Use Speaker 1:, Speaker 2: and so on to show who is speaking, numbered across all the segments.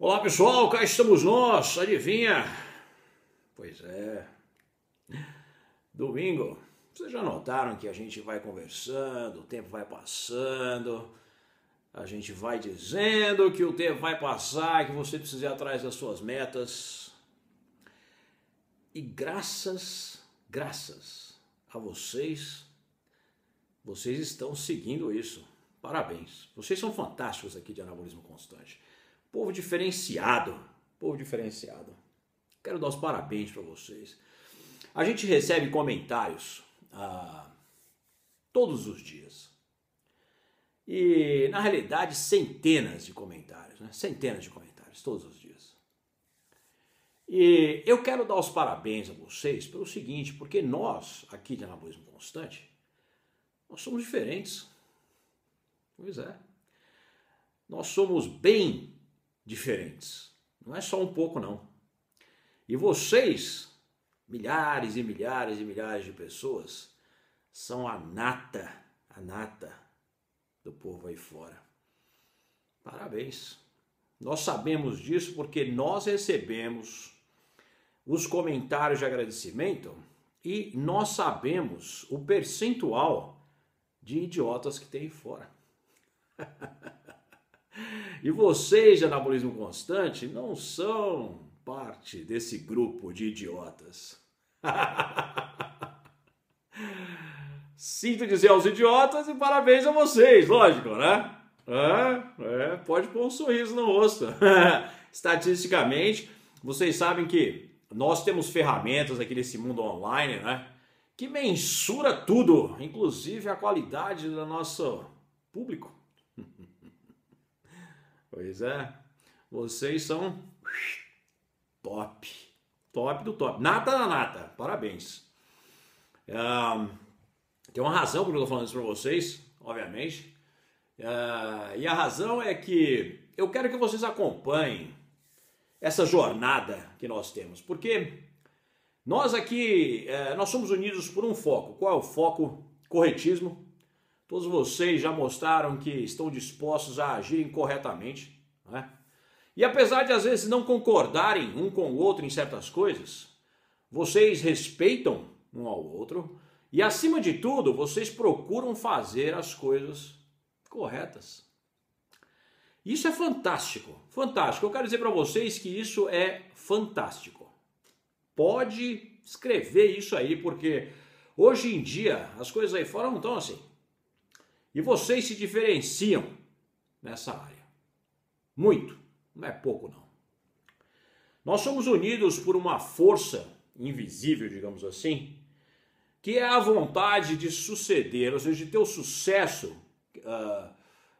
Speaker 1: Olá pessoal, cá estamos nós, adivinha? Pois é, domingo. Vocês já notaram que a gente vai conversando, o tempo vai passando, a gente vai dizendo que o tempo vai passar, que você precisa ir atrás das suas metas. E graças, graças a vocês, vocês estão seguindo isso. Parabéns. Vocês são fantásticos aqui de Anabolismo Constante. Povo diferenciado, povo diferenciado. Quero dar os parabéns para vocês. A gente recebe comentários ah, todos os dias. E, na realidade, centenas de comentários, né? Centenas de comentários todos os dias. E eu quero dar os parabéns a vocês pelo seguinte, porque nós, aqui de Anabolismo Constante, nós somos diferentes. Pois é. Nós somos bem diferentes. Não é só um pouco, não. E vocês, milhares e milhares e milhares de pessoas, são a nata, a nata do povo aí fora. Parabéns. Nós sabemos disso porque nós recebemos os comentários de agradecimento e nós sabemos o percentual de idiotas que tem fora. E vocês de anabolismo constante não são parte desse grupo de idiotas. Sinto dizer aos idiotas e parabéns a vocês, lógico, né? É, é, pode pôr um sorriso no rosto. Estatisticamente, vocês sabem que nós temos ferramentas aqui nesse mundo online, né? Que mensura tudo, inclusive a qualidade do nosso público. Pois é. Vocês são top. Top do top. Nata da nata. Parabéns. Uh, tem uma razão que eu estou falando isso para vocês, obviamente. Uh, e a razão é que eu quero que vocês acompanhem essa jornada que nós temos. Porque nós aqui, uh, nós somos unidos por um foco. Qual é o foco? Corretismo Todos vocês já mostraram que estão dispostos a agirem corretamente, né? E apesar de às vezes não concordarem um com o outro em certas coisas, vocês respeitam um ao outro e acima de tudo, vocês procuram fazer as coisas corretas. Isso é fantástico, fantástico. Eu quero dizer para vocês que isso é fantástico. Pode escrever isso aí, porque hoje em dia as coisas aí fora não estão assim. E vocês se diferenciam nessa área. Muito, não é pouco não. Nós somos unidos por uma força invisível, digamos assim, que é a vontade de suceder, ou seja, de ter o sucesso, uh,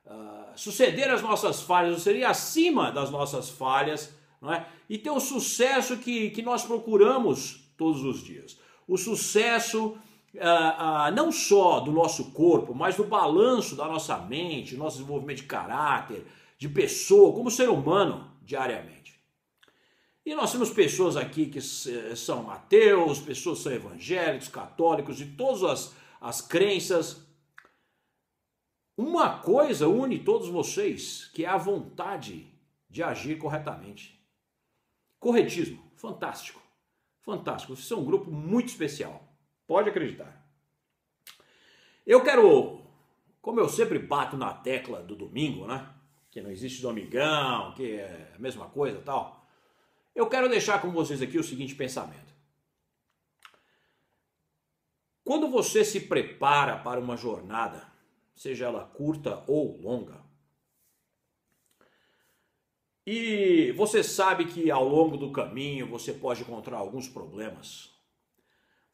Speaker 1: uh, suceder as nossas falhas, ou seria acima das nossas falhas, não é? e ter o sucesso que, que nós procuramos todos os dias. O sucesso ah, ah, não só do nosso corpo, mas do balanço da nossa mente, nosso desenvolvimento de caráter, de pessoa, como ser humano diariamente. E nós temos pessoas aqui que eh, são ateus, pessoas são evangélicos, católicos, de todas as, as crenças. Uma coisa une todos vocês, que é a vontade de agir corretamente. Corretismo, fantástico, fantástico. Vocês são um grupo muito especial. Pode acreditar. Eu quero, como eu sempre bato na tecla do domingo, né? Que não existe domingão, que é a mesma coisa tal. Eu quero deixar com vocês aqui o seguinte pensamento. Quando você se prepara para uma jornada, seja ela curta ou longa, e você sabe que ao longo do caminho você pode encontrar alguns problemas,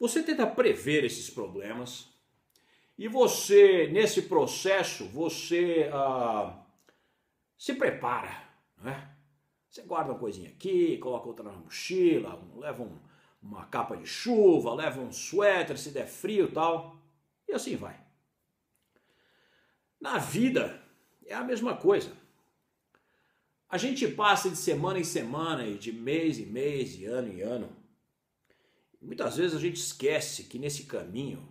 Speaker 1: você tenta prever esses problemas e você, nesse processo, você ah, se prepara, né? Você guarda uma coisinha aqui, coloca outra na mochila, leva um, uma capa de chuva, leva um suéter se der frio e tal, e assim vai. Na vida é a mesma coisa. A gente passa de semana em semana, e de mês em mês, de ano em ano, Muitas vezes a gente esquece que nesse caminho,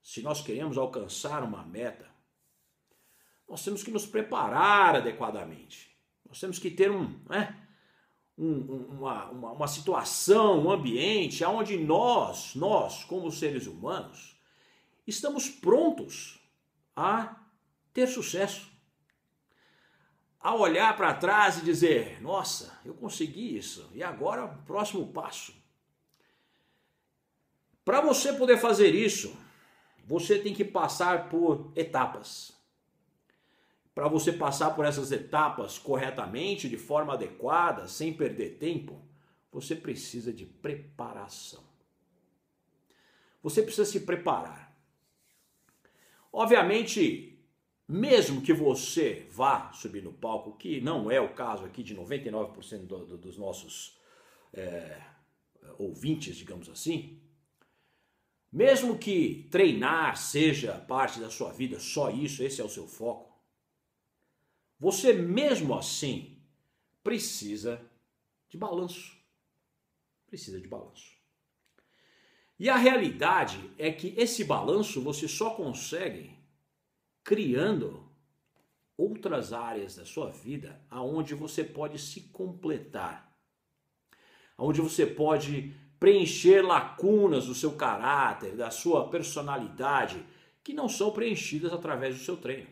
Speaker 1: se nós queremos alcançar uma meta, nós temos que nos preparar adequadamente. Nós temos que ter um, né, um, uma, uma, uma situação, um ambiente onde nós, nós, como seres humanos, estamos prontos a ter sucesso. A olhar para trás e dizer, nossa, eu consegui isso, e agora o próximo passo? Para você poder fazer isso, você tem que passar por etapas. Para você passar por essas etapas corretamente, de forma adequada, sem perder tempo, você precisa de preparação. Você precisa se preparar. Obviamente, mesmo que você vá subir no palco, que não é o caso aqui de 99% do, do, dos nossos é, ouvintes, digamos assim, mesmo que treinar seja parte da sua vida, só isso, esse é o seu foco, você mesmo assim precisa de balanço. Precisa de balanço. E a realidade é que esse balanço você só consegue criando outras áreas da sua vida aonde você pode se completar, aonde você pode preencher lacunas do seu caráter, da sua personalidade, que não são preenchidas através do seu treino.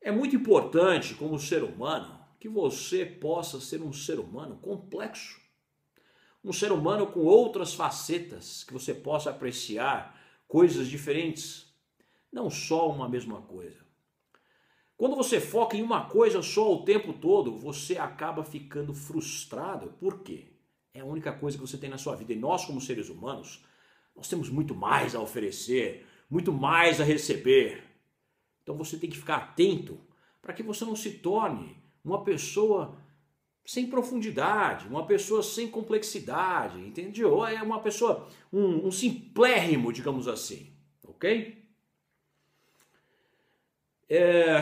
Speaker 1: É muito importante, como ser humano, que você possa ser um ser humano complexo. Um ser humano com outras facetas, que você possa apreciar coisas diferentes, não só uma mesma coisa. Quando você foca em uma coisa só o tempo todo, você acaba ficando frustrado. Por quê? É a única coisa que você tem na sua vida. E nós, como seres humanos, nós temos muito mais a oferecer, muito mais a receber. Então você tem que ficar atento para que você não se torne uma pessoa sem profundidade, uma pessoa sem complexidade, entendeu? Ou é uma pessoa, um, um simplérrimo, digamos assim, ok? É...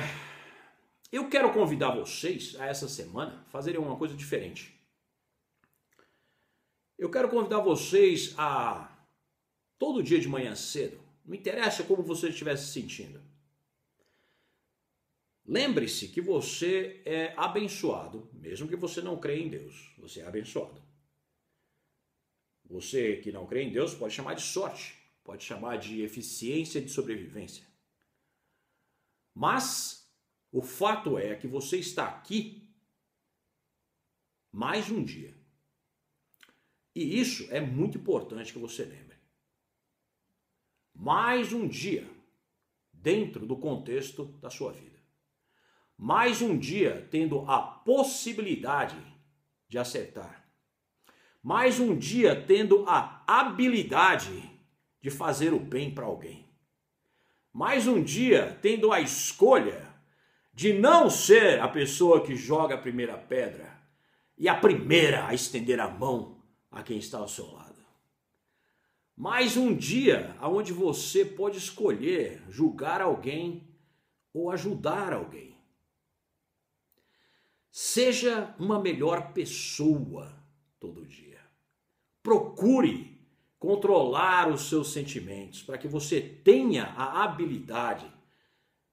Speaker 1: Eu quero convidar vocês a essa semana fazerem uma coisa diferente. Eu quero convidar vocês a todo dia de manhã cedo, não interessa como você estiver se sentindo. Lembre-se que você é abençoado, mesmo que você não creia em Deus, você é abençoado. Você que não crê em Deus pode chamar de sorte, pode chamar de eficiência de sobrevivência. Mas o fato é que você está aqui mais um dia. E isso é muito importante que você lembre. Mais um dia dentro do contexto da sua vida. Mais um dia tendo a possibilidade de acertar. Mais um dia tendo a habilidade de fazer o bem para alguém. Mais um dia tendo a escolha de não ser a pessoa que joga a primeira pedra e a primeira a estender a mão a quem está ao seu lado. Mais um dia onde você pode escolher julgar alguém ou ajudar alguém. Seja uma melhor pessoa todo dia. Procure controlar os seus sentimentos para que você tenha a habilidade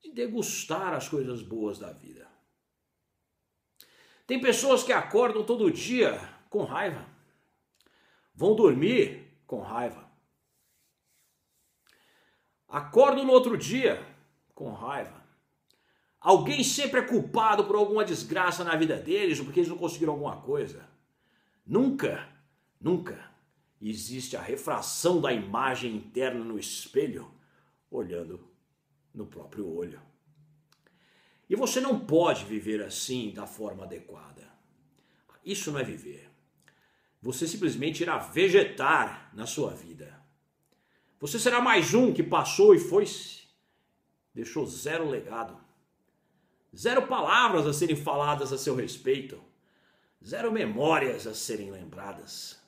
Speaker 1: de degustar as coisas boas da vida. Tem pessoas que acordam todo dia com raiva vão dormir com raiva. Acordam no outro dia com raiva. Alguém sempre é culpado por alguma desgraça na vida deles ou porque eles não conseguiram alguma coisa. Nunca, nunca existe a refração da imagem interna no espelho olhando no próprio olho. E você não pode viver assim da forma adequada. Isso não é viver você simplesmente irá vegetar na sua vida. Você será mais um que passou e foi-se, deixou zero legado, zero palavras a serem faladas a seu respeito, zero memórias a serem lembradas.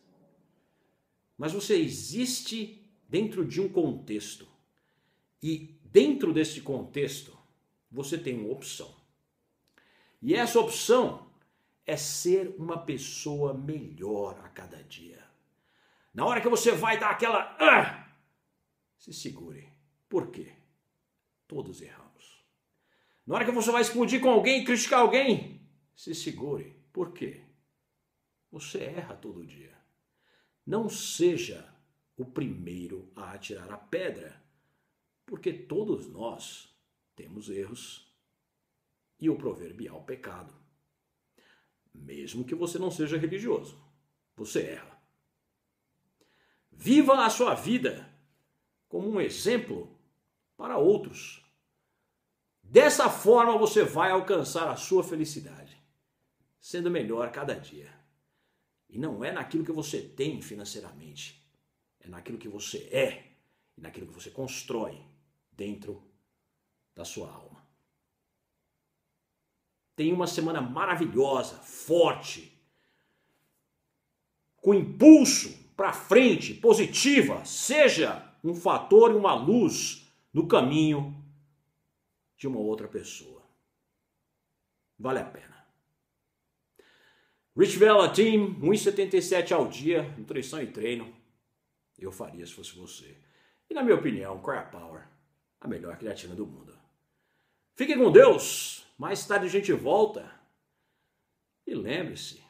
Speaker 1: Mas você existe dentro de um contexto, e dentro desse contexto, você tem uma opção. E essa opção é ser uma pessoa melhor a cada dia. Na hora que você vai dar aquela. Ah! se segure. Por quê? Todos erramos. Na hora que você vai explodir com alguém, criticar alguém, se segure. Por quê? Você erra todo dia. Não seja o primeiro a atirar a pedra, porque todos nós temos erros e o proverbial pecado mesmo que você não seja religioso. Você erra. Viva a sua vida como um exemplo para outros. Dessa forma você vai alcançar a sua felicidade, sendo melhor a cada dia. E não é naquilo que você tem financeiramente, é naquilo que você é e naquilo que você constrói dentro da sua alma. Tenha uma semana maravilhosa, forte, com impulso para frente, positiva. Seja um fator e uma luz no caminho de uma outra pessoa. Vale a pena. Rich Vela Team, 1,77 ao dia, nutrição e treino. Eu faria se fosse você. E na minha opinião, Core Power, a melhor creatina do mundo. Fique com Deus! Mais tarde a gente volta. E lembre-se,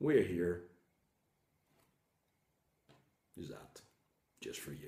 Speaker 1: we're here. Exato. Just for you.